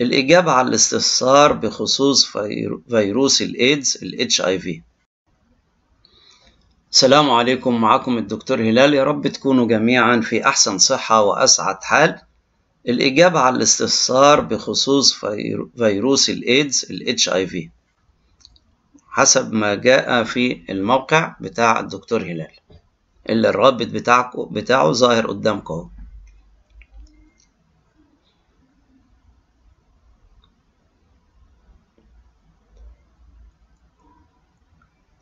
الإجابة على الاستفسار بخصوص فيروس الإيدز الـ HIV السلام عليكم معكم الدكتور هلال يا رب تكونوا جميعا في أحسن صحة وأسعد حال الإجابة على الاستفسار بخصوص فيروس الإيدز الـ HIV حسب ما جاء في الموقع بتاع الدكتور هلال اللي الرابط بتاعه ظاهر قدامكم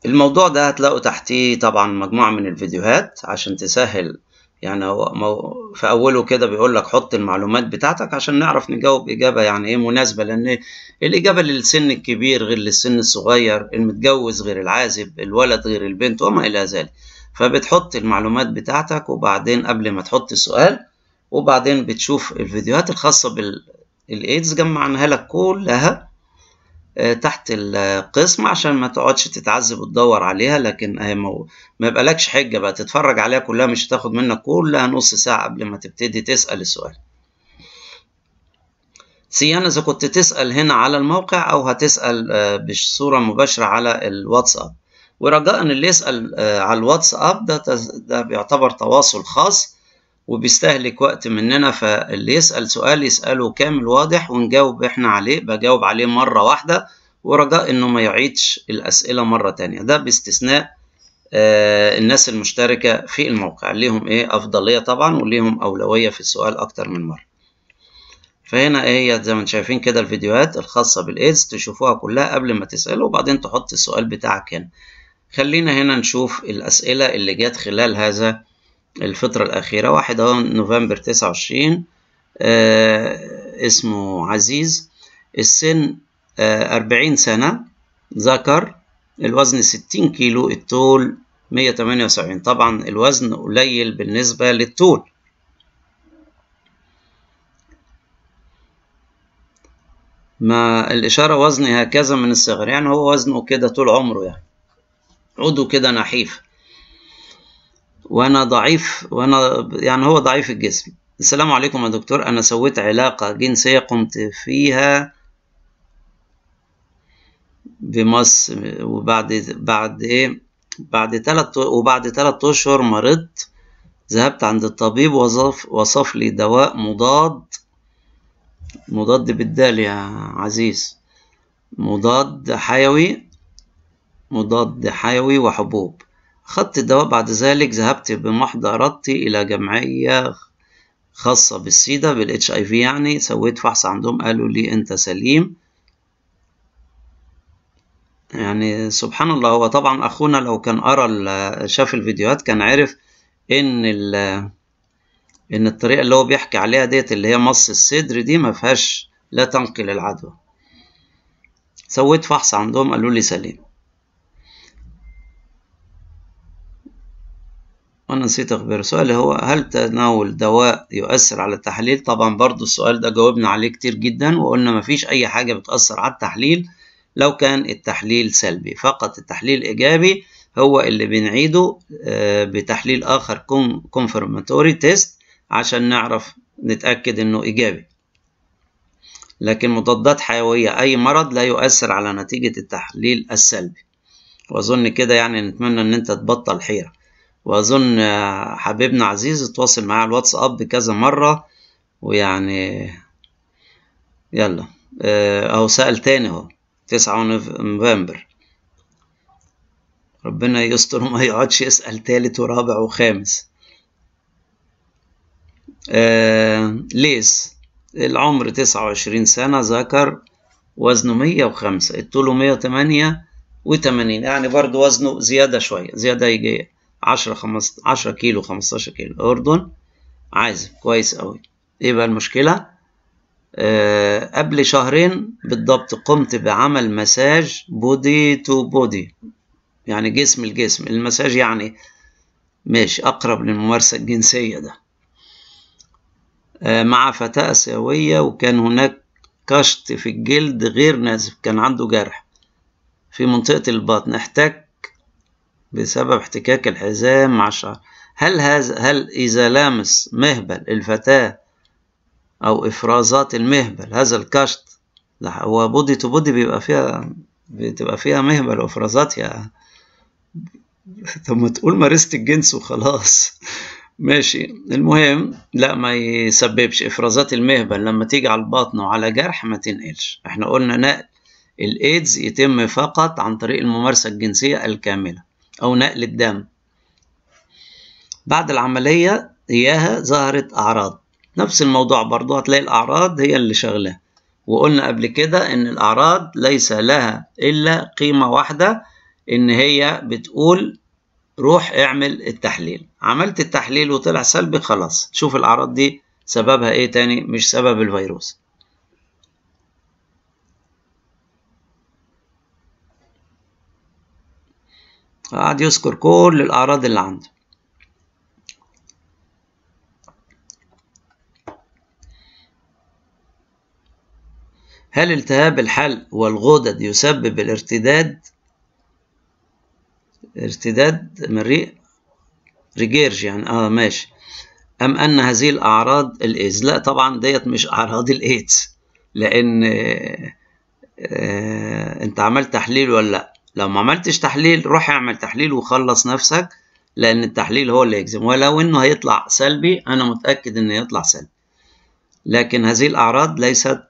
الموضوع ده هتلاقوا تحتيه طبعا مجموعة من الفيديوهات عشان تسهل يعني هو في أوله كده بيقول لك حط المعلومات بتاعتك عشان نعرف نجاوب إجابة يعني إيه مناسبة لأن الإجابة للسن الكبير غير للسن الصغير المتجوز غير العازب الولد غير البنت وما إلى ذلك فبتحط المعلومات بتاعتك وبعدين قبل ما تحط السؤال وبعدين بتشوف الفيديوهات الخاصة بالإيدز جمعناها لك كلها آه، تحت القسم عشان ما تقعدش تتعذب وتدور عليها لكن اهي ما يبقالكش حجه بقى تتفرج عليها كلها مش هتاخد منك كلها نص ساعه قبل ما تبتدي تسال السؤال سيان اذا كنت تسال هنا على الموقع او هتسال آه، بصوره مباشره على الواتساب ورجاء اللي يسال آه، على الواتساب ده ده بيعتبر تواصل خاص وبيستهلك وقت مننا فاللي يسأل سؤال يسأله كامل واضح ونجاوب احنا عليه بجاوب عليه مرة واحدة ورجاء انه ما يعيدش الأسئلة مرة تانية ده باستثناء آه الناس المشتركة في الموقع ليهم ايه أفضلية طبعا وليهم أولوية في السؤال أكتر من مرة فهنا ايه زي ما انتم شايفين كده الفيديوهات الخاصة بالايدز تشوفوها كلها قبل ما تسأله وبعدين تحط السؤال بتاعك هنا خلينا هنا نشوف الأسئلة اللي جت خلال هذا الفترة الأخيرة واحد أهو نوفمبر تسعة وعشرين آه، اسمه عزيز السن آه، أربعين سنة ذكر الوزن ستين كيلو الطول مية تمانية وسبعين طبعا الوزن قليل بالنسبة للطول ما الإشارة وزني هكذا من الصغر يعني هو وزنه كده طول عمره يعني عضو كده نحيف وانا ضعيف وانا يعني هو ضعيف الجسم السلام عليكم يا دكتور انا سويت علاقة جنسية قمت فيها بمص وبعد بعد ايه بعد تلت وبعد تلت اشهر مرضت ذهبت عند الطبيب وصف وصف لي دواء مضاد مضاد بالدال يا عزيز مضاد حيوي مضاد حيوي وحبوب خدت الدواء بعد ذلك ذهبت إرادتي إلى جمعية خاصة بالسيدا بالاتش اي في يعني سويت فحص عندهم قالوا لي انت سليم يعني سبحان الله هو طبعا اخونا لو كان قرا شاف الفيديوهات كان عرف ان ال ان الطريقه اللي هو بيحكي عليها ديت اللي هي مص الصدر دي ما فيهاش لا تنقل العدوى سويت فحص عندهم قالوا لي سليم وأنا نسيت أخبر السؤال هو هل تناول دواء يؤثر على التحليل طبعا برضو السؤال ده جاوبنا عليه كتير جدا وقلنا مفيش أي حاجة بتأثر على التحليل لو كان التحليل سلبي فقط التحليل إيجابي هو اللي بنعيده آه، بتحليل آخر كونفرماتوري تيست عشان نعرف نتأكد إنه إيجابي لكن مضادات حيوية أي مرض لا يؤثر على نتيجة التحليل السلبي وأظن كده يعني نتمنى إن أنت تبطل حيرة وأظن حبيبنا عزيز اتواصل معايا على الواتساب كذا مرة ويعني يلا أو آه، سأل تاني أهو تسعة نوفمبر ربنا يستر وما يقعدش يسأل تالت ورابع وخامس آه، ليس العمر تسعة وعشرين سنة ذكر وزنه مية وخمسة الطوله مية وتمانية وتمانين يعني برضو وزنه زيادة شوية زيادة هيجية عشرة خمس عشرة كيلو خمستاشر كيلو أردن عازف كويس أوي إيه بقى المشكلة؟ أه قبل شهرين بالضبط قمت بعمل مساج بودي تو بودي يعني جسم الجسم المساج يعني ماشي أقرب للممارسة الجنسية ده أه مع فتاة آسيوية وكان هناك كشط في الجلد غير نازف كان عنده جرح في منطقة البطن احتاج بسبب احتكاك الحزام مع الشعر هل هذا هل إذا لامس مهبل الفتاة أو إفرازات المهبل هذا الكشط هو بودي تو بودي بيبقى فيها بتبقى فيها مهبل وإفرازات يا طب ما تقول مارست الجنس وخلاص ماشي المهم لا ما يسببش افرازات المهبل لما تيجي على البطن وعلى جرح ما تنقلش احنا قلنا نقل الايدز يتم فقط عن طريق الممارسه الجنسيه الكامله أو نقل الدم بعد العملية إياها ظهرت أعراض نفس الموضوع برضو هتلاقي الأعراض هي اللي شغلة وقلنا قبل كده إن الأعراض ليس لها إلا قيمة واحدة إن هي بتقول روح اعمل التحليل عملت التحليل وطلع سلبي خلاص شوف الأعراض دي سببها إيه تاني مش سبب الفيروس فقعد يذكر كل الأعراض اللي عنده هل التهاب الحلق والغدد يسبب الارتداد ارتداد مريء ريجيرج يعني اه ماشي أم أن هذه الأعراض الإيدز لا طبعا ديت مش أعراض الإيدز لأن آه, آه، انت عملت تحليل ولا لا لو ما عملتش تحليل روح اعمل تحليل وخلص نفسك لان التحليل هو اللي يجزم ولو انه هيطلع سلبي انا متاكد انه يطلع سلبي لكن هذه الاعراض ليست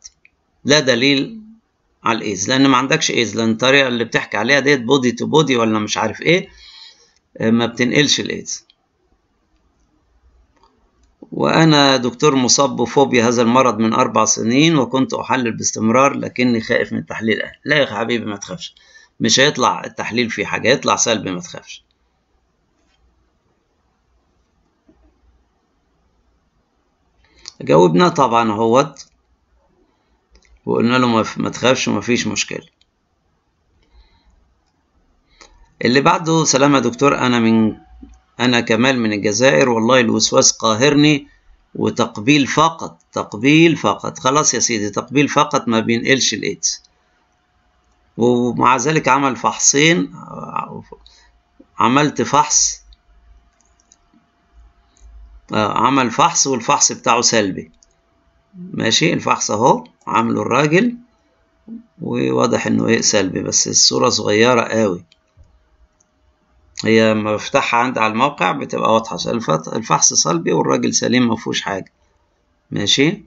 لا دليل على الايز لان ما عندكش ايز لان الطريقه اللي بتحكي عليها ديت بودي تو بودي ولا مش عارف ايه ما بتنقلش الايز وأنا دكتور مصاب بفوبيا هذا المرض من أربع سنين وكنت أحلل باستمرار لكني خائف من التحليل لا يا حبيبي ما تخافش مش هيطلع التحليل فيه حاجة هيطلع سلبي ما تخافش جاوبنا طبعا اهوت وقلنا له ما تخافش ومفيش مشكلة اللي بعده سلام يا دكتور أنا من أنا كمال من الجزائر والله الوسواس قاهرني وتقبيل فقط تقبيل فقط خلاص يا سيدي تقبيل فقط ما بينقلش الإيدز ومع ذلك عمل فحصين عملت فحص عمل فحص والفحص بتاعه سلبي ماشي الفحص اهو عامله الراجل وواضح انه ايه سلبي بس الصورة صغيرة قوي هي لما بفتحها عندي على الموقع بتبقى واضحة الفحص سلبي والراجل سليم مفهوش حاجة ماشي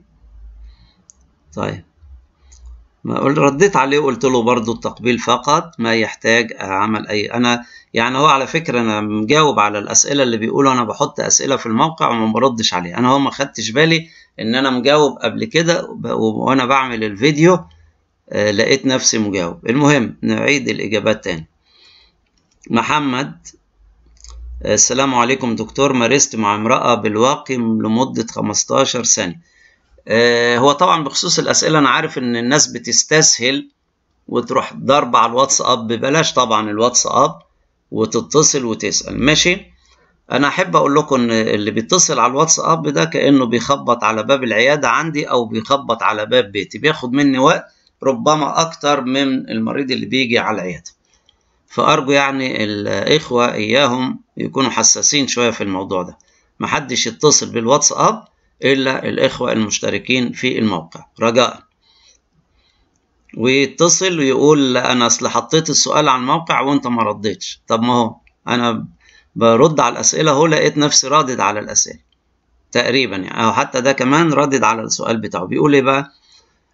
طيب رديت عليه وقلت له برضه التقبيل فقط ما يحتاج عمل اي انا يعني هو على فكره انا مجاوب على الاسئله اللي بيقولوا انا بحط اسئله في الموقع وما بردش عليها انا هو ما خدتش بالي ان انا مجاوب قبل كده وانا بعمل الفيديو آه، لقيت نفسي مجاوب المهم نعيد الاجابات تاني محمد آه، السلام عليكم دكتور مارست مع امرأة بالواقي لمدة 15 سنة آه، هو طبعا بخصوص الأسئلة أنا عارف إن الناس بتستسهل وتروح ضرب على الواتساب ببلاش طبعا الواتساب وتتصل وتسأل ماشي أنا أحب أقول لكم إن اللي بيتصل على الواتساب ده كأنه بيخبط على باب العيادة عندي أو بيخبط على باب بيتي بياخد مني وقت ربما أكتر من المريض اللي بيجي على العيادة فأرجو يعني الإخوة إياهم يكونوا حساسين شوية في الموضوع ده محدش يتصل بالواتساب إلا الإخوة المشتركين في الموقع رجاء ويتصل ويقول لا أنا أصل حطيت السؤال على الموقع وأنت ما ردتش طب ما هو أنا برد على الأسئلة هو لقيت نفسي رادد على الأسئلة تقريبا يعني أو حتى ده كمان ردد على السؤال بتاعه بيقول إيه بقى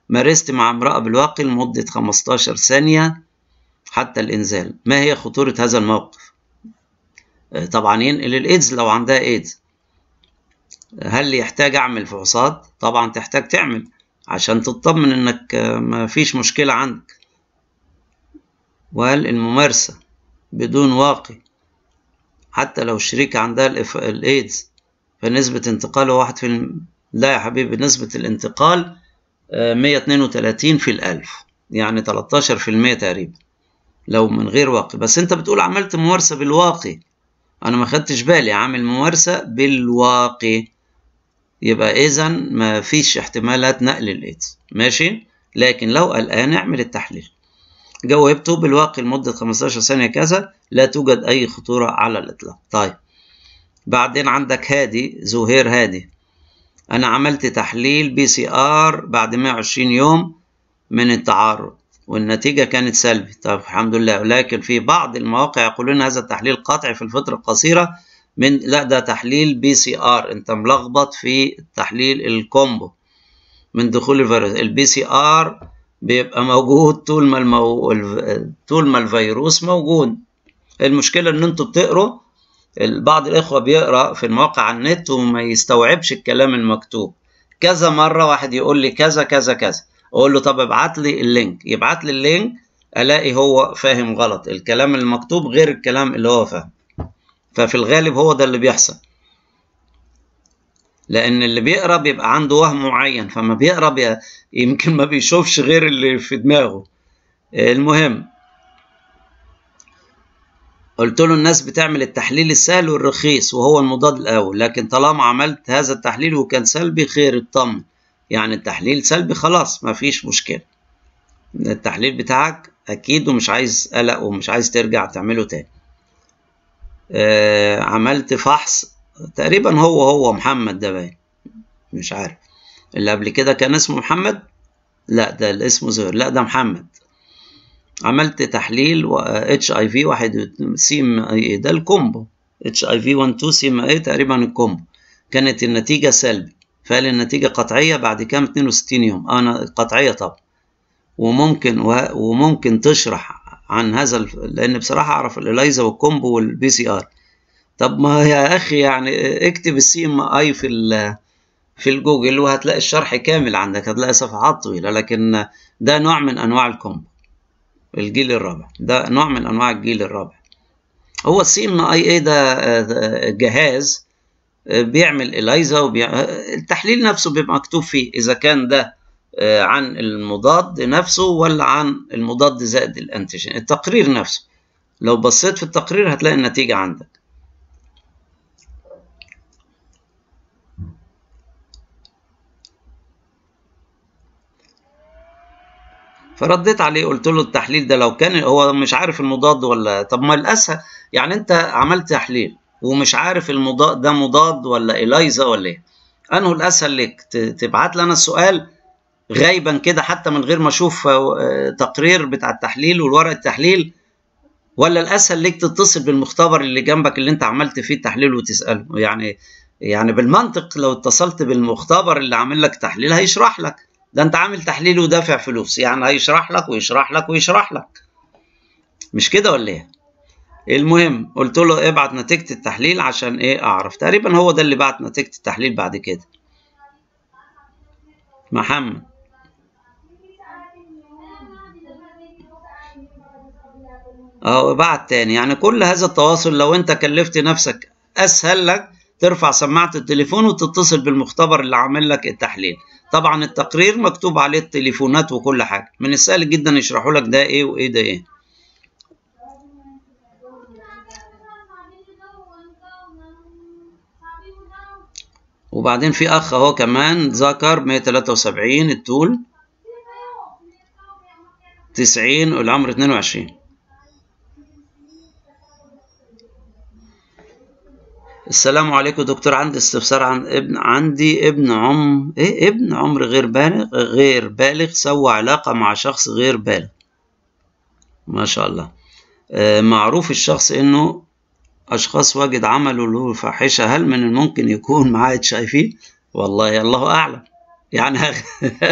مارست مع امرأة بالواقي لمدة 15 ثانية حتى الإنزال ما هي خطورة هذا الموقف آه، طبعا ينقل الإيدز لو عندها إيدز هل يحتاج اعمل فحوصات طبعا تحتاج تعمل عشان تطمن انك آه، ما فيش مشكلة عندك وهل الممارسة بدون واقي حتى لو الشريك عندها الايدز فنسبة انتقاله واحد في الم... لا يا حبيبي نسبة الانتقال آه، مية اتنين وتلاتين في الألف يعني تلتاشر في المية تقريبا لو من غير واقي بس انت بتقول عملت ممارسة بالواقي انا ما خدتش بالي عامل ممارسة بالواقي يبقى إذا ما فيش احتمالات نقل الإيدز ماشي لكن لو قلقان اعمل التحليل جاوبته بالواقع لمدة 15 ثانية كذا لا توجد أي خطورة على الإطلاق طيب بعدين عندك هادي زهير هادي أنا عملت تحليل بي سي آر بعد 120 يوم من التعرض والنتيجة كانت سلبي طب الحمد لله ولكن في بعض المواقع يقولون هذا التحليل قطعي في الفترة القصيرة من لا ده تحليل بي سي ار انت ملخبط في تحليل الكومبو من دخول الفيروس البي سي ار بيبقى موجود طول ما المو... طول ما الفيروس موجود المشكله ان انتوا بتقروا بعض الاخوه بيقرا في المواقع على النت وما يستوعبش الكلام المكتوب كذا مره واحد يقول لي كذا كذا كذا اقول له طب ابعت لي اللينك يبعت لي اللينك الاقي هو فاهم غلط الكلام المكتوب غير الكلام اللي هو فاهم ففي الغالب هو ده اللي بيحصل لان اللي بيقرا بيبقى عنده وهم معين فما بيقرا يمكن ما بيشوفش غير اللي في دماغه المهم قلت له الناس بتعمل التحليل السهل والرخيص وهو المضاد الاول لكن طالما عملت هذا التحليل وكان سلبي خير اطمن يعني التحليل سلبي خلاص مفيش مشكله التحليل بتاعك اكيد ومش عايز قلق ومش عايز ترجع تعمله تاني آه، عملت فحص تقريبا هو هو محمد ده باين مش عارف اللي قبل كده كان اسمه محمد لا ده الاسم زهير لا ده محمد عملت تحليل اتش اي في واحد سي ام اي ده الكومبو اتش اي في 1 2 سي ام اي تقريبا الكومبو كانت النتيجه سلبي فقال النتيجه قطعيه بعد كام 62 يوم انا قطعيه طبعا وممكن و... وممكن تشرح عن هذا الف... لان بصراحه اعرف الاليزا والكومبو والبي سي ار طب ما يا اخي يعني اكتب السي ام اي في ال... في الجوجل وهتلاقي الشرح كامل عندك هتلاقي صفحات طويله لكن ده نوع من انواع الكومبو الجيل الرابع ده نوع من انواع الجيل الرابع هو السي ام اي اي ده جهاز بيعمل اليزا وبيعمل التحليل نفسه بيبقى مكتوب فيه اذا كان ده آه، عن المضاد نفسه ولا عن المضاد زائد الانتيجين التقرير نفسه لو بصيت في التقرير هتلاقي النتيجة عندك فرديت عليه قلت له التحليل ده لو كان هو مش عارف المضاد ولا طب ما الاسهل يعني انت عملت تحليل ومش عارف المضاد ده مضاد ولا اليزا ولا ايه انه الاسهل لك تبعت لنا السؤال غايبا كده حتى من غير ما اشوف آه، تقرير بتاع التحليل والورق التحليل ولا الاسهل ليك تتصل بالمختبر اللي جنبك اللي انت عملت فيه التحليل وتساله يعني يعني بالمنطق لو اتصلت بالمختبر اللي عامل لك تحليل هيشرح لك ده انت عامل تحليل ودافع فلوس يعني هيشرح لك ويشرح لك ويشرح لك مش كده ولا ايه المهم قلت له ابعت نتيجه التحليل عشان ايه اعرف تقريبا هو ده اللي بعت نتيجه التحليل بعد كده محمد أو ابعت تاني يعني كل هذا التواصل لو أنت كلفت نفسك أسهل لك ترفع سماعة التليفون وتتصل بالمختبر اللي عامل لك التحليل طبعا التقرير مكتوب عليه التليفونات وكل حاجة من السهل جدا يشرحوا لك ده إيه وإيه ده إيه وبعدين في اخ اهو كمان ذكر 173 الطول 90 والعمر 22 السلام عليكم دكتور عندي استفسار عن ابن عندي ابن عم ايه ابن عمر غير بالغ غير بالغ سوى علاقة مع شخص غير بالغ ما شاء الله آه، معروف الشخص انه اشخاص وجد عمله له فاحشة هل من الممكن يكون معاه شايفين والله الله اعلم يعني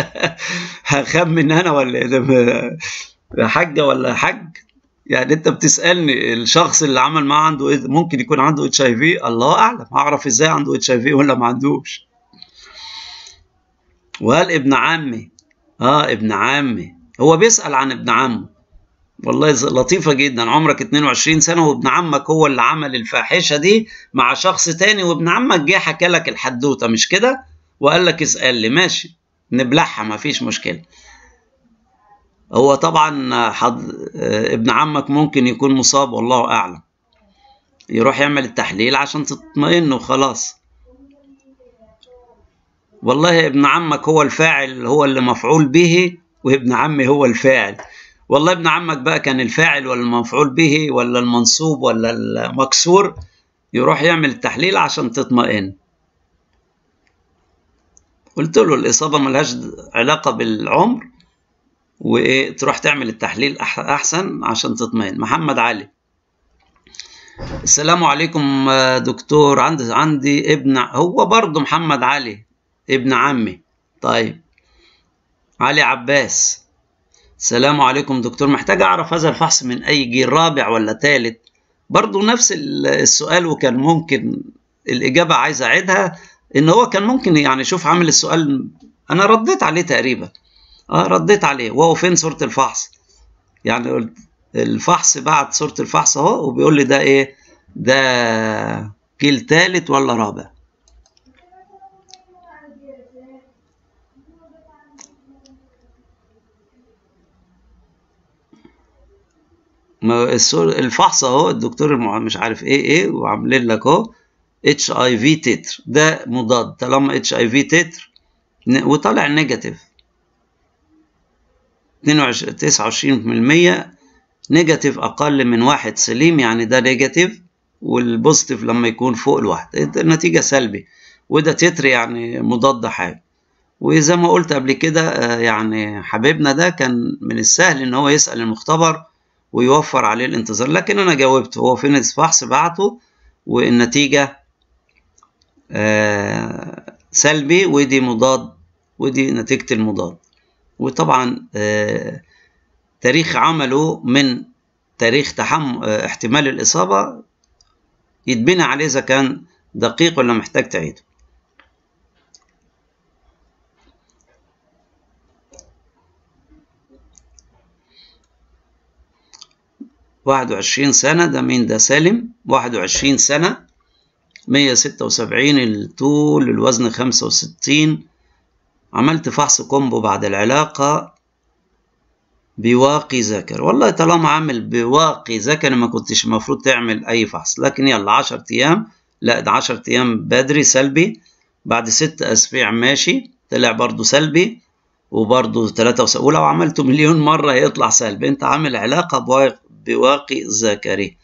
هخمن انا ولا حاجة ولا حاج يعني انت بتسالني الشخص اللي عمل معاه عنده إيه، ممكن يكون عنده اتش اي في الله اعلم هعرف ازاي عنده اتش اي في ولا ما عندوش وهل ابن عمي اه ابن عمي هو بيسال عن ابن عمه والله لطيفة جدا عمرك 22 سنة وابن عمك هو اللي عمل الفاحشة دي مع شخص تاني وابن عمك جه حكى لك الحدوتة مش كده؟ وقال لك اسأل لي ماشي نبلعها مفيش مشكلة هو طبعا حض... ابن عمك ممكن يكون مصاب والله اعلم يروح يعمل التحليل عشان تطمئنه خلاص والله ابن عمك هو الفاعل هو اللي مفعول به وابن عمي هو الفاعل والله ابن عمك بقى كان الفاعل ولا المفعول به ولا المنصوب ولا المكسور يروح يعمل التحليل عشان تطمئن قلت له الإصابة ملهاش علاقة بالعمر وتروح تعمل التحليل احسن عشان تطمئن محمد علي السلام عليكم آه، دكتور عندي عندي ابن هو برضه محمد علي ابن عمي طيب علي عباس السلام عليكم دكتور محتاج اعرف هذا الفحص من اي جيل رابع ولا ثالث برضه نفس السؤال وكان ممكن الاجابه عايز اعيدها ان هو كان ممكن يعني شوف عامل السؤال انا رديت عليه تقريبا اه رديت عليه وهو فين صوره الفحص يعني قلت الفحص بعت صوره الفحص اهو وبيقول لي ده ايه ده جيل تالت ولا رابع ما الفحص اهو الدكتور المع... مش عارف ايه ايه وعاملين لك اهو اتش اي في تتر ده مضاد طالما اتش اي في تتر وطالع نيجاتيف 29% نيجاتيف أقل من واحد سليم يعني ده نيجاتيف والبوزيتيف لما يكون فوق الواحد النتيجة إيه، سلبي وده تتر يعني مضاد حاجة وزي ما قلت قبل كده آه، يعني حبيبنا ده كان من السهل إن هو يسأل المختبر ويوفر عليه الانتظار لكن أنا جاوبت هو فين الفحص بعته والنتيجة آه، سلبي ودي مضاد ودي نتيجة المضاد وطبعا آه، تاريخ عمله من تاريخ تحمل آه، احتمال الإصابة يتبنى عليه إذا كان دقيق ولا محتاج تعيده واحد وعشرين سنة ده مين ده سالم واحد وعشرين سنة مية ستة وسبعين الطول الوزن خمسة وستين عملت فحص كومبو بعد العلاقة بواقي ذكر والله طالما عامل بواقي ذكر ما كنتش المفروض تعمل أي فحص لكن يلا عشر أيام لا ده عشر أيام بدري سلبي بعد ست أسابيع ماشي طلع برضه سلبي وبرضه تلاتة وس... ولو عملته مليون مرة هيطلع سلبي أنت عامل علاقة بواقي, بواقي ذكري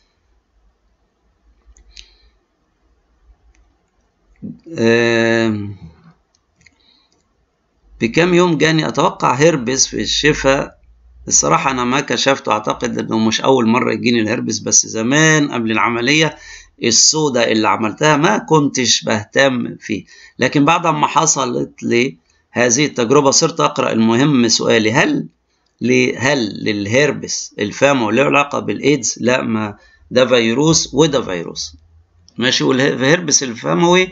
آه بكام يوم جاني أتوقع هربس في الشفاء الصراحة أنا ما كشفته أعتقد إنه مش أول مرة يجيني الهربس بس زمان قبل العملية السوداء اللي عملتها ما كنتش بهتم فيه لكن بعد ما حصلت لي هذه التجربة صرت أقرأ المهم سؤالي هل هل للهربس الفامو له علاقة بالإيدز؟ لا ما ده فيروس وده فيروس ماشي والهربس الفموي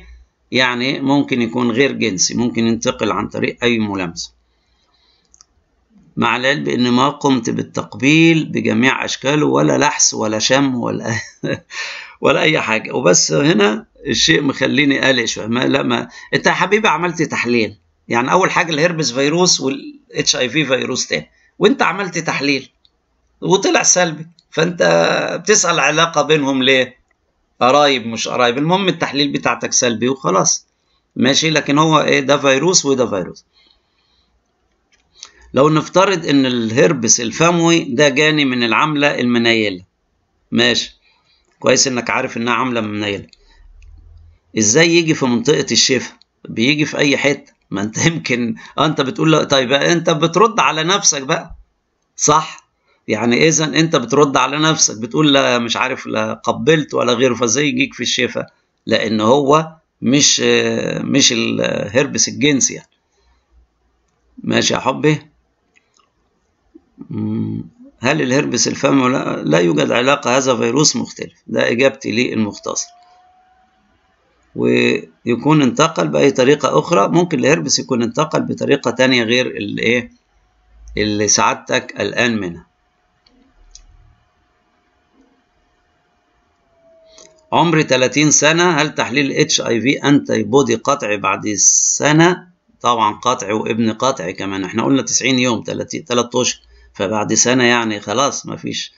يعني ممكن يكون غير جنسي ممكن ينتقل عن طريق أي ملامسة مع العلم إن ما قمت بالتقبيل بجميع أشكاله ولا لحس ولا شم ولا ولا أي حاجة وبس هنا الشيء مخليني قلق شوية ما لا ما أنت يا حبيبي عملت تحليل يعني أول حاجة الهربس فيروس والاتش أي في فيروس تاني وأنت عملت تحليل وطلع سلبي فأنت بتسأل علاقة بينهم ليه؟ قرايب مش قرايب المهم التحليل بتاعتك سلبي وخلاص ماشي لكن هو ايه ده فيروس وده فيروس لو نفترض ان الهربس الفموي ده جاني من العملة المنيلة ماشي كويس انك عارف انها عملة منيلة ازاي يجي في منطقة الشفة بيجي في اي حتة ما انت يمكن انت بتقول له طيب انت بترد على نفسك بقى صح يعني اذا انت بترد على نفسك بتقول لا مش عارف لا قبلت ولا غيره فزي يجيك في الشفاء لان هو مش مش الهربس الجنسي يعني ماشي يا حبي هل الهربس الفم لا, لا يوجد علاقة هذا فيروس مختلف ده إجابتي للمختصر المختصر ويكون انتقل بأي طريقة أخرى ممكن الهربس يكون انتقل بطريقة تانية غير الإيه اللي سعادتك الان منها عمر 30 سنة هل تحليل اتش اي في انتي بودي قطعي بعد سنة طبعا قطعي وابن قطعي كمان احنا قلنا 90 يوم 30 3 اشهر فبعد سنة يعني خلاص مفيش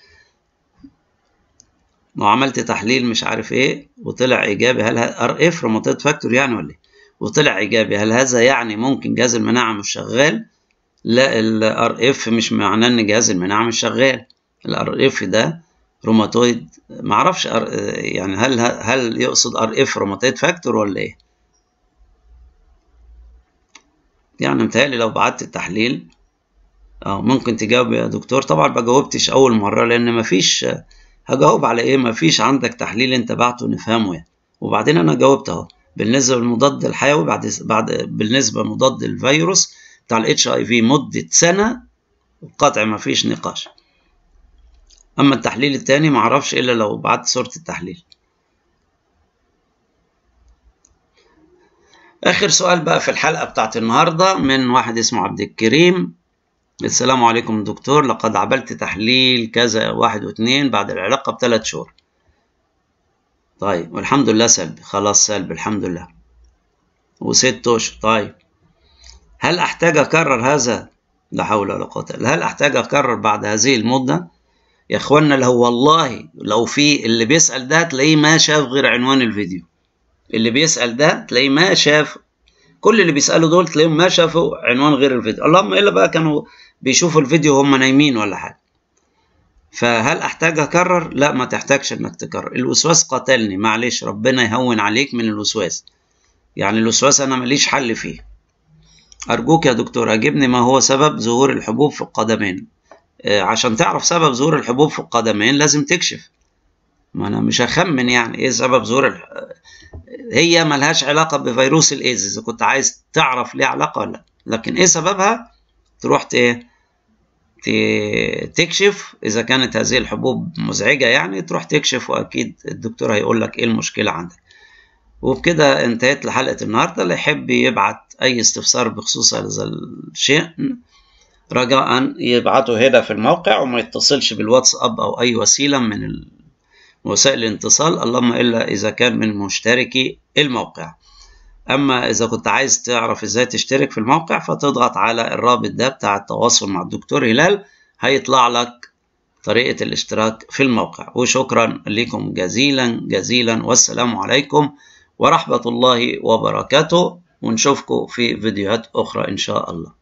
لو عملت تحليل مش عارف ايه وطلع ايجابي هل ار اف روماتيد فاكتور يعني ولا ايه وطلع ايجابي هل هذا يعني ممكن جهاز المناعة مش شغال لا الار اف مش معناه ان جهاز المناعة مش شغال الار اف ده روماتويد معرفش يعني هل هل يقصد ار اف روماتويد فاكتور ولا ايه يعني متهيألي لو بعت التحليل اه ممكن تجاوب يا دكتور طبعا ما جاوبتش اول مره لان مفيش هجاوب على ايه مفيش عندك تحليل انت بعته نفهمه يعني وبعدين انا جاوبت اهو بالنسبه للمضاد الحيوي بعد بعد بالنسبه لمضاد الفيروس بتاع الاتش اي في مده سنه قطع مفيش نقاش أما التحليل التاني معرفش إلا لو بعت صورة التحليل آخر سؤال بقى في الحلقة بتاعت النهاردة من واحد اسمه عبد الكريم السلام عليكم دكتور لقد عملت تحليل كذا واحد واثنين بعد العلاقة بثلاث شهور طيب والحمد لله سلبي خلاص سلبي الحمد لله وست أشهر طيب هل أحتاج أكرر هذا لا حول ولا قوة هل أحتاج أكرر بعد هذه المدة يا اخوانا لو والله لو في اللي بيسال ده تلاقيه ما شاف غير عنوان الفيديو اللي بيسال ده تلاقيه ما شاف كل اللي بيسالوا دول تلاقيهم ما شافوا عنوان غير الفيديو اللهم الا بقى كانوا بيشوفوا الفيديو وهم نايمين ولا حاجه فهل احتاج اكرر لا ما تحتاجش انك تكرر الوسواس قتلني معلش ربنا يهون عليك من الوسواس يعني الوسواس انا ماليش حل فيه ارجوك يا دكتور اجبني ما هو سبب ظهور الحبوب في القدمين آه، عشان تعرف سبب ظهور الحبوب في القدمين لازم تكشف ما انا مش هخمن يعني ايه سبب ظهور الح... هي ملهاش علاقة بفيروس الايدز اذا كنت عايز تعرف ليه علاقة ولا لكن ايه سببها تروح ت... تكشف اذا كانت هذه الحبوب مزعجة يعني تروح تكشف واكيد الدكتور هيقول لك ايه المشكلة عندك وبكده انتهت لحلقة النهاردة اللي يحب يبعت اي استفسار بخصوص هذا الشيء رجاء يبعتوا هنا في الموقع وما يتصلش بالواتساب أو أي وسيلة من وسائل الاتصال اللهم إلا إذا كان من مشتركي الموقع أما إذا كنت عايز تعرف إزاي تشترك في الموقع فتضغط على الرابط ده بتاع التواصل مع الدكتور هلال هيطلع لك طريقة الاشتراك في الموقع وشكرا لكم جزيلا جزيلا والسلام عليكم ورحمة الله وبركاته ونشوفكم في فيديوهات أخرى إن شاء الله